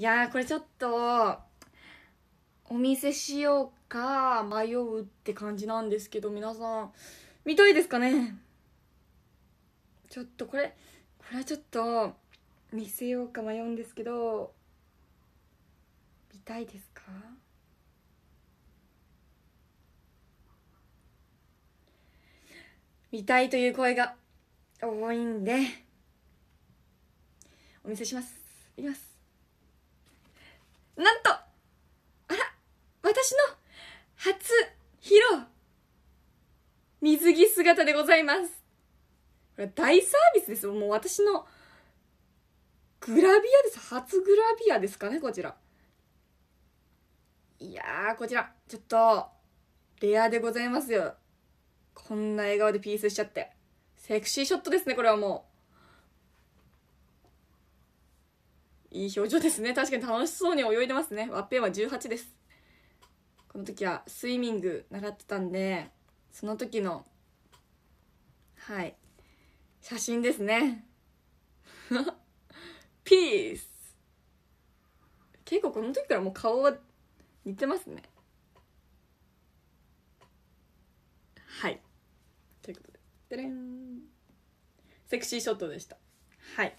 いやこれちょっとお見せしようか迷うって感じなんですけど皆さん見たいですかねちょっとこれこれはちょっと見せようか迷うんですけど見たいですか見たいという声が多いんでお見せしますいきます私の初披露水着姿でございます。これ大サービスですよ。もう私のグラビアです。初グラビアですかね、こちら。いやー、こちら、ちょっと、レアでございますよ。こんな笑顔でピースしちゃって。セクシーショットですね、これはもう。いい表情ですね。確かに楽しそうに泳いでますね。ワッペンは18です。この時はスイミング習ってたんでその時のはい写真ですねピース結構この時からもう顔は似てますねはいということでセクシーショットでしたはい